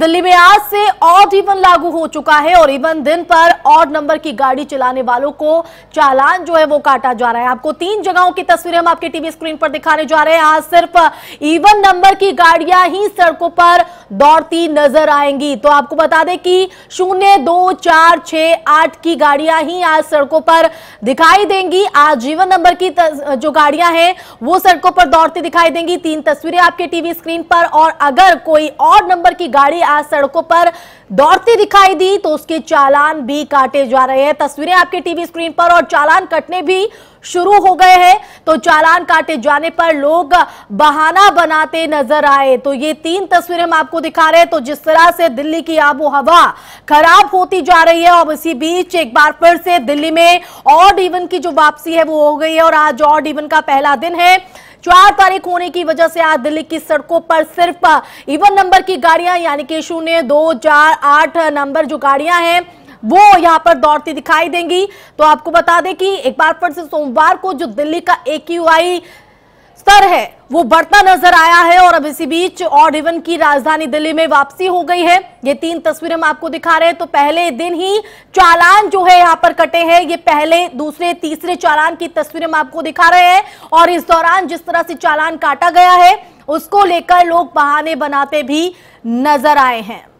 दिल्ली में आज से ऑड इवन लागू हो चुका है और इवन दिन पर ऑड नंबर की गाड़ी चलाने वालों को चालान जो है वो काटा जा रहा है आपको तीन जगहों की तस्वीरें हम आपके टीवी स्क्रीन पर दिखाने जा रहे हैं आज सिर्फ इवन नंबर की गाड़ियां ही सड़कों पर दौड़ती नजर आएंगी तो आपको बता दें कि शून्य दो चार छ आठ की गाड़ियां ही आज सड़कों पर दिखाई देंगी आज जीवन नंबर की जो गाड़ियां हैं वो सड़कों पर दौड़ती दिखाई देंगी तीन तस्वीरें आपके टीवी स्क्रीन पर और अगर कोई और नंबर की गाड़ी आज सड़कों पर दौड़ती दिखाई दी तो उसके चालान भी काटे जा रहे हैं तस्वीरें आपके टीवी स्क्रीन पर और चालान कटने भी शुरू हो गए हैं तो चालान काटे जाने पर लोग बहाना बनाते नजर आए तो ये तीन तस्वीरें हम आपको दिखा रहे हैं तो जिस तरह से दिल्ली की आबो हवा खराब होती जा रही है और इसी बीच एक बार फिर से दिल्ली में ऑड इवन की जो वापसी है वो हो गई है और आज ऑड इवन का पहला दिन है चार तारीख होने की वजह से आज दिल्ली की सड़कों पर सिर्फ इवन नंबर की गाड़ियां यानी कि शून्य दो चार आठ नंबर जो गाड़ियां हैं वो यहां पर दौड़ती दिखाई देंगी तो आपको बता दें कि एक बार फिर से सोमवार को जो दिल्ली का ए स्तर है वो बढ़ता नजर आया है और अब इसी बीच और इवन की राजधानी दिल्ली में वापसी हो गई है ये तीन तस्वीरें हम आपको दिखा रहे हैं तो पहले दिन ही चालान जो है यहाँ पर कटे हैं ये पहले दूसरे तीसरे चालान की तस्वीरें हम आपको दिखा रहे हैं और इस दौरान जिस तरह से चालान काटा गया है उसको लेकर लोग बहाने बनाते भी नजर आए हैं